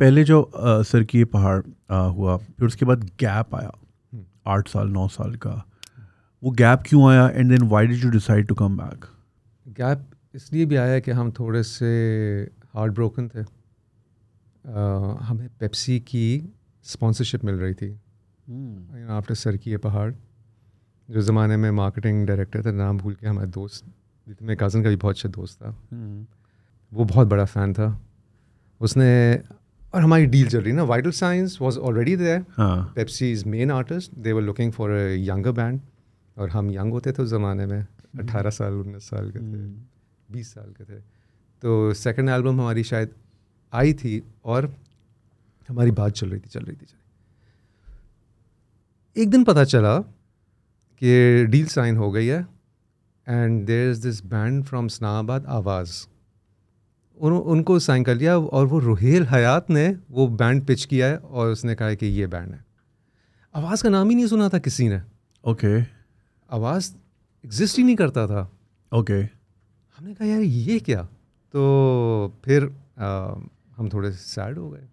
पहले जो आ, सर की ये पहाड़ आ, हुआ फिर उसके बाद गैप आया हम्म। आठ साल नौ साल का वो गैप क्यों आया and then why did you decide to come back gap इसलिए भी आया कि हम थोड़े से हार्ट ब्रोकन थे आ, हमें पेप्सी की स्पॉन्सरशिप मिल रही थी आफ्टर हम्म। सर की ये पहाड़ जो ज़माने में मार्केटिंग डायरेक्टर था नाम भूल के हमारे दोस्त मेरे कज़न का भी बहुत अच्छा दोस्त था हम्म। वो बहुत बड़ा फ़ैन था उसने और हमारी डील चल रही ना Vital Signs was already there Pepsi is main artist they were looking for a younger band और हम यंग होते थे उस ज़माने में हम्म। अट्ठारह साल उन्नीस साल के थे हम्म। बीस साल के थे तो सेकेंड एल्बम हमारी शायद आई थी और हमारी बात चल रही थी चल रही थी चल रही एक दिन पता चला कि डील साइन हो गई है and there is this band from Islamabad Awaz उन, उनको साइन कर लिया और वो रोहेल हयात ने वो बैंड पिच किया है और उसने कहा कि ये बैंड है आवाज़ का नाम ही नहीं सुना था किसी ने ओके okay. आवाज़ एग्जिस्ट ही नहीं करता था ओके okay. हमने कहा यार ये क्या तो फिर आ, हम थोड़े सैड हो गए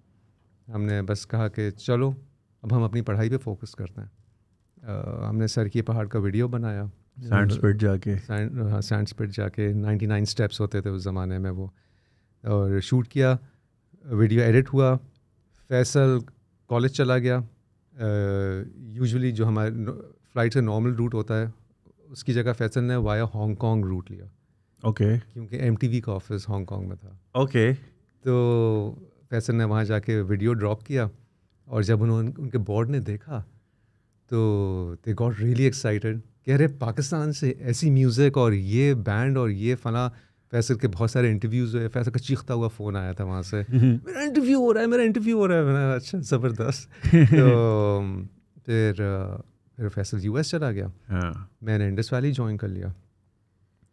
हमने बस कहा कि चलो अब हम अपनी पढ़ाई पे फोकस करते हैं आ, हमने सर की पहाड़ का वीडियो बनाया सैंड स्पिट जाके सैंड स्पिट हाँ, जाके नाइन स्टेप्स होते थे उस ज़माने में वो और शूट किया वीडियो एडिट हुआ फैसल कॉलेज चला गया यूजुअली जो हमारे फ्लाइट से नॉर्मल रूट होता है उसकी जगह फैसल ने वाया हांगकॉन्ग रूट लिया ओके okay. क्योंकि एम का ऑफिस हांगकॉन्ग में था ओके okay. तो फैसल ने वहाँ जाके वीडियो ड्रॉप किया और जब उन्होंने उनके बोर्ड ने देखा तो दे गॉट रियली एक्साइटेड कह रहे पाकिस्तान से ऐसी म्यूज़िक और ये बैंड और ये फला फैसल के बहुत सारे इंटरव्यूज़ हुए फैसल का चीखता हुआ फ़ोन आया था वहाँ से हम्म। मेरा इंटरव्यू हो रहा है मेरा इंटरव्यू हो रहा है मैंने अच्छा ज़बरदस्त तो फिर फिर फैसल एस चला गया हाँ। मैंने इंडस वैली ज्वाइन कर लिया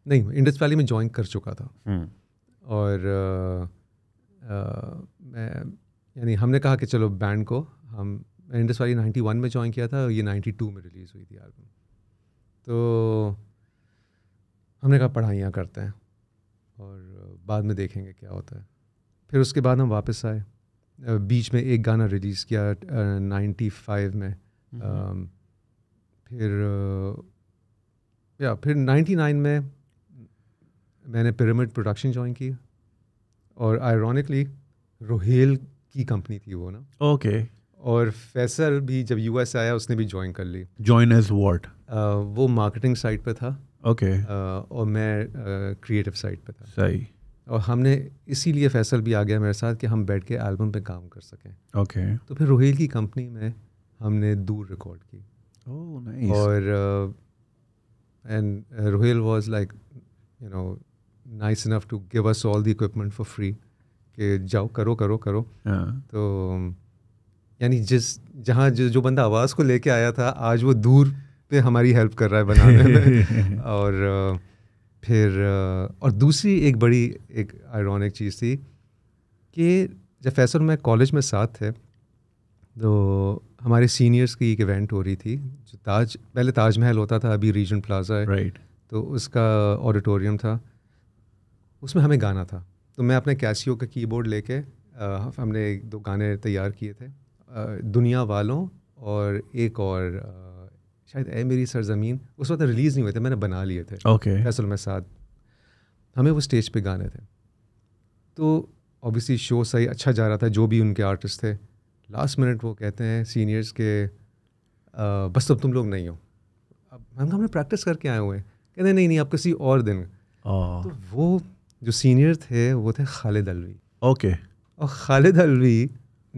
नहीं इंडस वैली में ज्वाइन कर चुका था हम्म। और मैं यानी हमने कहा कि चलो बैंड को हम इंडस वैली नाइन्टी वन में ज्वाइन किया था ये नाइन्टी टू में रिलीज़ हुई थी एल्बम तो हमने कहा पढ़ाइयाँ करते हैं और बाद में देखेंगे क्या होता है फिर उसके बाद हम वापस आए बीच में एक गाना रिलीज़ किया नाइन्टी फाइव में हम्म। फिर या फिर नाइन्टी नाइन में मैंने पिरामिड प्रोडक्शन ज्वाइन की और आयरॉनिकली रोहेल की कंपनी थी वो ना ओके okay. और फैसल भी जब यूएस आया उसने भी ज्वाइन कर ली ज्वाइन एज वॉट वो मार्केटिंग साइट पर था ओके okay. और मैं क्रिएटिव साइड पे था सही और हमने इसीलिए फैसल भी आ गया मेरे साथ कि हम बैठ के एल्बम पे काम कर सकें ओके okay. तो फिर रोहेल की कंपनी में हमने दूर रिकॉर्ड की oh, nice. और and Rohail was like you know nice enough to give us all the equipment for free कि जाओ करो करो करो yeah. हाँ। तो यानी जिस जहाँ जो बंदा आवाज़ को लेके आया था आज वो दूर पे हमारी हेल्प कर रहा है बनाने में और फिर और दूसरी एक बड़ी एक आयरॉनिक चीज़ थी कि जब फैसल मैं कॉलेज में साथ थे तो हमारे सीनियर्स की एक इवेंट हो रही थी जो ताज पहले ताजमहल होता था अभी रीजन प्लाजा है राइट right. तो उसका ऑडिटोरियम था उसमें हमें गाना था तो मैं अपने कैसियो का कीबोर्ड लेके हमने एक दो गाने तैयार किए थे आ, दुनिया वालों और एक और आ, शायद ए मेरी सरजमीन उस वक्त रिलीज़ नहीं हुए थे मैंने बना लिए थे ओके okay. फैसल में साथ हमें वो स्टेज पे गाने थे तो ऑब्वियसली शो सही अच्छा जा रहा था जो भी उनके आर्टिस्ट थे लास्ट मिनट वो कहते हैं सीनियर्स के आ, बस अब तुम लोग नहीं हो अब हम हमने प्रैक्टिस करके आए हुए हैं कहते नहीं नहीं आप किसी और दिन तो वो जो सीनियर थे वो थे खालिद अलवी ओके okay. और खालिद अलवी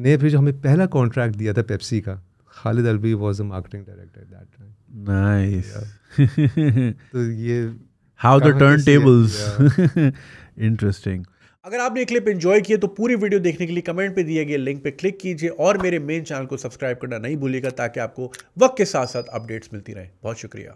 ने फिर जो हमें पहला कॉन्ट्रैक्ट दिया था पेप्सी का Khalid Alvi was a marketing director that time nice तो ये how the turn tables interesting अगर आपने क्लिप एंजॉय किया तो पूरी वीडियो देखने के लिए कमेंट पे दिए गए लिंक पे क्लिक कीजिए और मेरे मेन चैनल को सब्सक्राइब करना नहीं भूलिएगा ताकि आपको वक्त के साथ साथ अपडेट्स मिलती रहे बहुत शुक्रिया